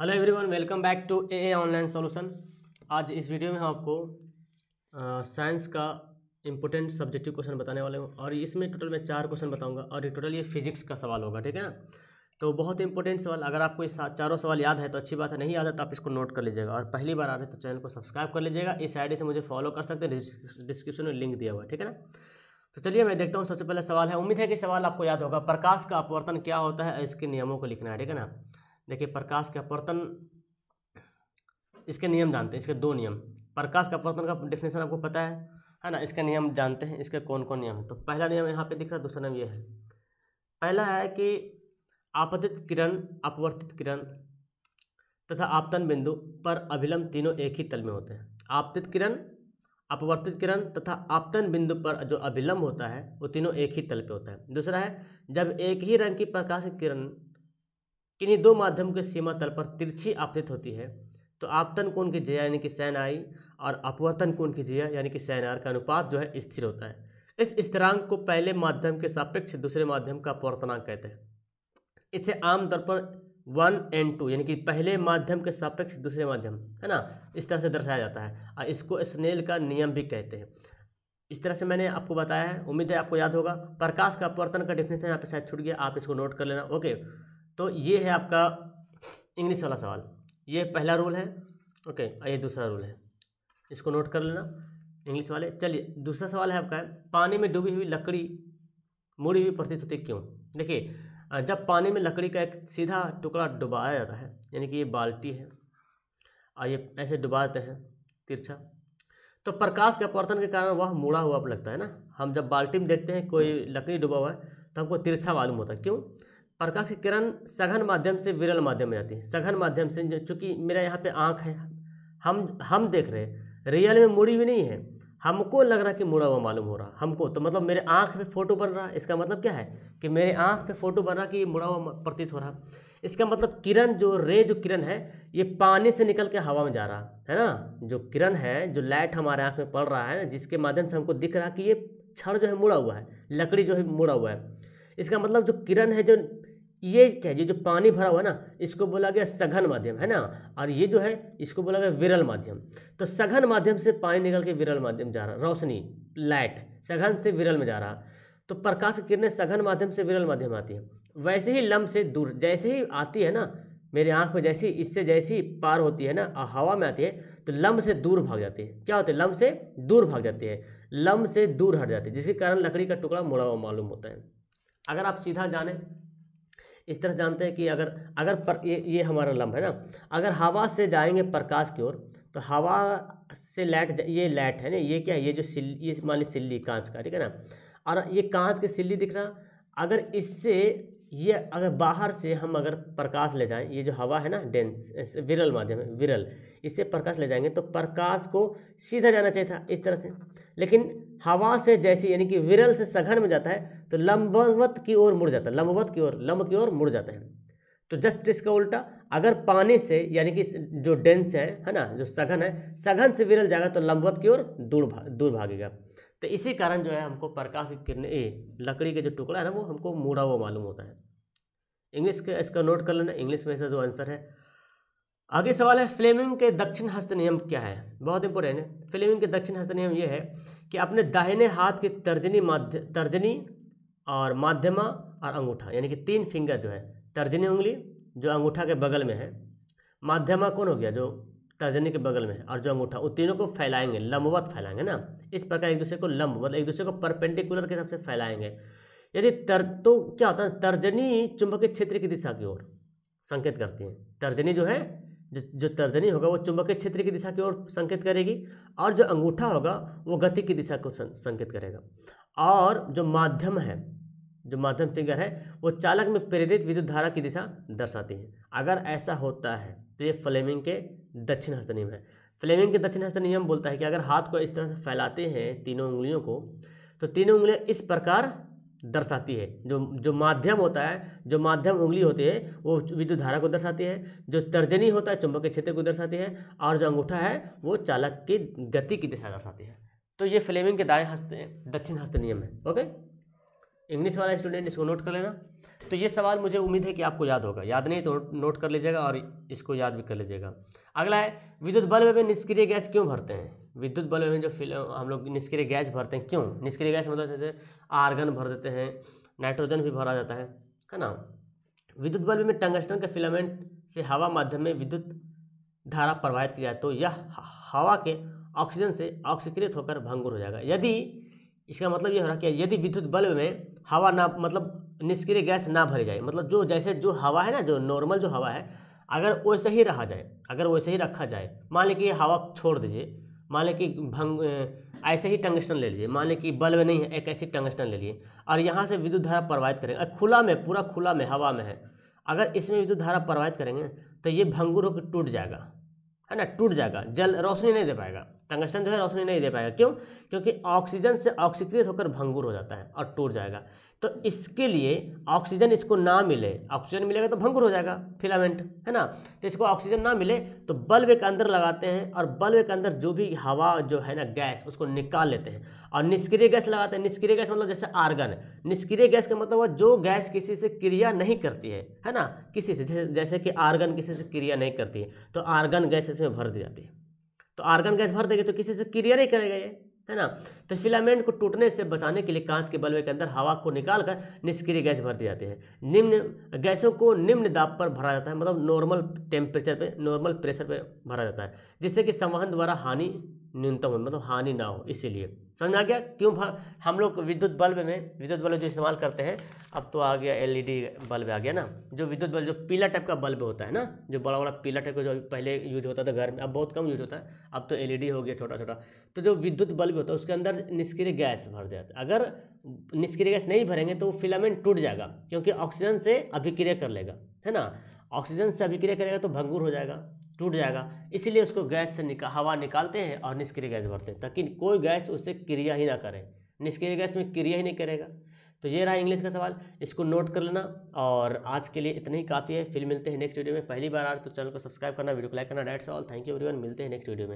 hello everyone welcome back to a online solution आज इस video में हम आपको साइंस का इम्पोर्टेंट सब्जेक्टिव क्वेश्चन बताने वाले हूँ और इसमें टोटल मैं चार क्वेश्चन बताऊंगा और ये टोटल ये फिजिक्स का सवाल होगा ठीक है ना तो बहुत इंपॉर्टेंट सवाल अगर आपको ये चारों सवाल याद है तो अच्छी बात है नहीं याद है तो आप इसको नोट कर लीजिएगा और पहली बार आ रहे तो चैनल को सब्सक्राइब कर लीजिएगा इस आईडी से मुझे फॉलो कर सकते हैं डिस्क्रिप्शन में लिंक दिया हुआ है ठीक है ना तो चलिए मैं देखता हूँ सबसे पहले सवाल है उम्मीद है कि सवाल आपको याद होगा प्रकाश का अपवर्तन क्या होता है इसके नियमों को लिखना है ठीक है ना देखिए प्रकाश के अपवर्तन इसके नियम जानते हैं इसके दो नियम प्रकाश का अपवर्तन का डेफिनेशन आपको पता है है ना इसके नियम जानते हैं इसके कौन कौन नियम है तो पहला नियम यहाँ पे दिख रहा है दूसरा नियम ये है पहला है कि आपतित किरण अपवर्तित किरण तथा आपतन बिंदु पर अभिलंब तीनों एक ही तल में होते हैं आपतित किरण अपवर्तित किरण तथा आपतन बिंदु पर जो अभिलंब होता है वो तीनों एक ही तल पे होता है दूसरा है जब एक ही रंग की प्रकाश किरण किन्हीं दो माध्यम के सीमा तल पर तिरछी आपतित होती है तो आपतन कोण की जया यानी कि सैन आई और अपवर्तन कोण की जया यानी कि सैन आर का अनुपात जो है स्थिर होता है इस स्थिरांक को पहले माध्यम के सापेक्ष दूसरे माध्यम का अपवर्तनांक कहते हैं इसे आमतौर पर वन एंड टू यानी कि पहले माध्यम के सापेक्ष दूसरे माध्यम है ना इस तरह से दर्शाया जाता है और इसको स्नेल का नियम भी कहते हैं इस तरह से मैंने आपको बताया है उम्मीद है आपको याद होगा प्रकाश का अपवर्तन का डिफिनेशन यहाँ पे शायद छूट गया आप इसको नोट कर लेना ओके तो ये है आपका इंग्लिश वाला सवाल ये पहला रूल है ओके और ये दूसरा रूल है इसको नोट कर लेना इंग्लिश वाले चलिए दूसरा सवाल है आपका पानी में डूबी हुई लकड़ी मुड़ी हुई प्रतीत होती क्यों देखिए जब पानी में लकड़ी का एक सीधा टुकड़ा डुबाया जाता है यानी कि ये बाल्टी है और ये ऐसे डुबा देते हैं तिरछा तो प्रकाश के अपवर्तन के कारण वह मुड़ा हुआ लगता है ना हम जब बाल्टी में देखते हैं कोई लकड़ी डूबा हुआ है तो हमको तिरछा मालूम होता है क्यों प्रकाश की किरण सघन माध्यम से विरल माध्यम में जाती है सघन माध्यम से चूँकि मेरा यहाँ पे आँख है हम हम देख रहे रियल में मुड़ी हुई नहीं है हमको लग रहा कि मुड़ा हुआ मालूम हो रहा हमको तो मतलब मेरे आँख पे फोटो बन रहा इसका मतलब क्या है कि मेरे आँख पे फोटो बन रहा कि ये मुड़ा हुआ प्रतीत हो रहा इसका मतलब किरण जो रे जो किरण है ये पानी से निकल के हवा में जा रहा है ना जो किरण है जो लाइट हमारे आँख में पड़ रहा है ना जिसके माध्यम से हमको दिख रहा कि ये छड़ जो है मुड़ा हुआ है लकड़ी जो है मुड़ा हुआ है इसका मतलब जो किरण है जो ये क्या ये जो पानी भरा हुआ है ना इसको बोला गया सघन माध्यम है ना और ये जो है इसको बोला गया विरल माध्यम तो सघन माध्यम से पानी निकल के विरल माध्यम जा रहा रोशनी लाइट सघन से विरल में जा रहा तो प्रकाश किरणें सघन माध्यम से विरल माध्यम आती है वैसे ही लम्ब से दूर जैसे ही आती है ना मेरी आँख में जैसी इससे जैसी पार होती है ना हवा में आती है तो लम्ब से दूर भाग जाती है क्या होती है लम्ब से दूर भाग जाती है लम्ब से दूर हट जाती है जिसके कारण लकड़ी का टुकड़ा मुड़ा हुआ मालूम होता है अगर आप सीधा जाने इस तरह जानते हैं कि अगर अगर पर ये ये हमारा लम्ब है ना अगर हवा से जाएंगे प्रकाश की ओर तो हवा से लैट ये लैट है ना ये क्या है ये जो सिल्ली ये मान ली सिल्ली कांच का ठीक है ना और ये कांच की सिल्ली दिख रहा अगर इससे ये अगर बाहर से हम अगर प्रकाश ले जाएं ये जो हवा है ना डेंस विरल माध्यम है विरल इससे प्रकाश ले जाएंगे तो प्रकाश को सीधा जाना चाहिए था इस तरह से लेकिन हवा से जैसी यानी कि विरल से सघन में जाता है तो लंबवत की ओर मुड़ जाता है लंबवत की ओर लंब की ओर मुड़ जाते हैं तो जस्ट इसका उल्टा अगर पानी से यानी कि जो डेंस है है ना जो सघन है सघन से विरल जाएगा तो लंबवत की ओर दूर भा, दूर भागेगा तो इसी कारण जो है हमको प्रकाश की किरण लकड़ी का जो टुकड़ा है ना वो हमको मुड़ा हुआ मालूम होता है इंग्लिश का इसका नोट कर लेना इंग्लिश में इसका जो आंसर है आगे सवाल है फ्लेमिंग के दक्षिण हस्त नियम क्या है बहुत इंपॉर्टेंट है फ्लेमिंग के दक्षिण हस्त नियम ये है कि अपने दाहिने हाथ की तर्जनी माध्य तर्जनी और माध्यमा और अंगूठा यानी कि तीन फिंगर जो है तर्जनी उंगली जो अंगूठा के बगल में है माध्यमा कौन हो गया जो तर्जनी के बगल में है और जो अंगूठा वो तीनों को फैलाएंगे लंबवत फैलाएंगे ना इस प्रकार एक दूसरे को लंब मतलब एक दूसरे को परपेंडिकुलर के हिसाब से फैलाएंगे यदि तर तो क्या होता है तर्जनी चुंबकीय क्षेत्र की दिशा की ओर संकेत करती है तर्जनी जो है जो जो तर्जनी होगा वो चुंबकीय क्षेत्र की दिशा की ओर संकेत करेगी और जो अंगूठा होगा वो गति की दिशा को संकेत करेगा और जो माध्यम है जो माध्यम फिगर है वो चालक में प्रेरित विद्युत धारा की दिशा दर्शाती है अगर ऐसा होता है तो ये फ्लेमिंग के दक्षिण हस्त नियम है फ्लेमिंग के दक्षिण हस्त नियम बोलता है कि अगर हाथ को इस तरह से फैलाते हैं तीनों उंगलियों को तो तीनों उंगलियाँ इस प्रकार दर्शाती है जो जो माध्यम होता है जो माध्यम उंगली होती है वो विद्युत धारा को दर्शाती है जो तर्जनी होता है चुंबक के क्षेत्र को दर्शाती है और जो अंगूठा है वो चालक की गति की दिशा दर्शाती है तो ये फ्लेमिंग के दाएं हस्त दक्षिण हस्त नियम है ओके इंग्लिश वाला स्टूडेंट इसको नोट कर लेना तो ये सवाल मुझे उम्मीद है कि आपको याद होगा याद नहीं तो नोट कर लीजिएगा और इसको याद भी कर लीजिएगा अगला है विद्युत बल्ब में निष्क्रिय गैस क्यों भरते हैं विद्युत बल्ब में जो फिल हम लोग निष्क्रिय गैस भरते हैं क्यों निष्क्रिय गैस मतलब जैसे आर्गन भर देते हैं नाइट्रोजन भी भरा जाता है है ना विद्युत बल्ब में टंगस्टन के फिलामेंट से हवा माध्यम में विद्युत धारा प्रवाहित की जाए तो यह हवा के ऑक्सीजन से ऑक्सीकृत होकर भंगुर हो जाएगा यदि इसका मतलब ये हो रहा कि यदि विद्युत बल्ब में हवा ना मतलब निष्क्रिय गैस ना भरी जाए मतलब जो जैसे जो हवा है ना जो नॉर्मल जो हवा है अगर वैसे ही रहा जाए अगर वैसे ही रखा जाए मान लें कि हवा छोड़ दीजिए मान लें कि भंग ऐसे ही टंगस्टन ले लीजिए मान लें कि बल्ब नहीं है एक ऐसी टंगस्टन ले लिए और यहाँ से विद्युत धारा प्रवाहित करेंगे खुला में पूरा खुला में हवा में है अगर इसमें विद्युत धारा प्रवाहित करेंगे तो ये भंगुर होकर टूट जाएगा है ना टूट जाएगा जल रोशनी नहीं दे पाएगा टंगस्टन जो है रोशनी नहीं दे पाएगा क्यों क्योंकि ऑक्सीजन से ऑक्सीकृत होकर भंगुर हो जाता है और टूट जाएगा तो इसके लिए ऑक्सीजन इसको ना मिले ऑक्सीजन मिलेगा तो भंगुर हो जाएगा फिलामेंट है ना तो इसको ऑक्सीजन ना मिले तो बल्ब के अंदर लगाते हैं और बल्ब के अंदर जो भी हवा जो है ना गैस उसको निकाल लेते हैं और निष्क्रिय गैस लगाते हैं निष्क्रिय गैस मतलब जैसे आर्गन निष्क्रिय गैस का मतलब जो गैस किसी से क्रिया नहीं करती है है ना किसी से जैसे कि आर्गन किसी से क्रिया नहीं करती है तो आर्गन गैस इसमें भर दी जाती है तो आर्गन गैस भर देंगे तो किसी से क्लियर ही करेगा ये है ना तो फिलामेंट को टूटने से बचाने के लिए कांच के बल्बे के अंदर हवा को निकाल कर निष्क्रिय गैस भर दी जाती है निम्न गैसों को निम्न दाब पर भरा जाता है मतलब नॉर्मल टेम्परेचर पे नॉर्मल प्रेशर पे भरा जाता है जिससे कि संवहन द्वारा हानि न्यूनतम हो मतलब हानि ना हो इसीलिए समझ में आ गया क्यों हम लोग विद्युत बल्ब में विद्युत बल्ब जो इस्तेमाल करते हैं अब तो आ गया एलईडी बल्ब आ गया ना जो विद्युत बल्ब जो पीला टाइप का बल्ब होता है ना जो बड़ा बड़ा पीला टाइप का जो पहले यूज होता था घर में अब बहुत कम यूज होता है अब तो एल हो गया छोटा छोटा तो जो विद्युत बल्ब होता है उसके अंदर निष्क्रिय गैस भर जाता है अगर निष्क्रिय गैस नहीं भरेंगे तो वो फिलामेंट टूट जाएगा क्योंकि ऑक्सीजन से अभिक्रिया कर लेगा है ना ऑक्सीजन से अभिक्रिया करेगा तो भंगूर हो जाएगा टूट जाएगा इसीलिए उसको गैस से निका हवा निकालते हैं और निष्क्रिय गैस भरते हैं ताकि कोई गैस उससे क्रिया ही ना करे निष्क्रिय गैस में क्रिया ही नहीं करेगा तो ये रहा इंग्लिश का सवाल इसको नोट कर लेना और आज के लिए इतना ही काफ़ी है फिर मिलते हैं नेक्स्ट वीडियो में पहली बार आ रहे तो चैनल को सब्सक्राइब करना वीडियो को लाइक करना डाइट सॉल थैंक यू एवरीवन मिलते हैं नेक्स्ट वीडियो में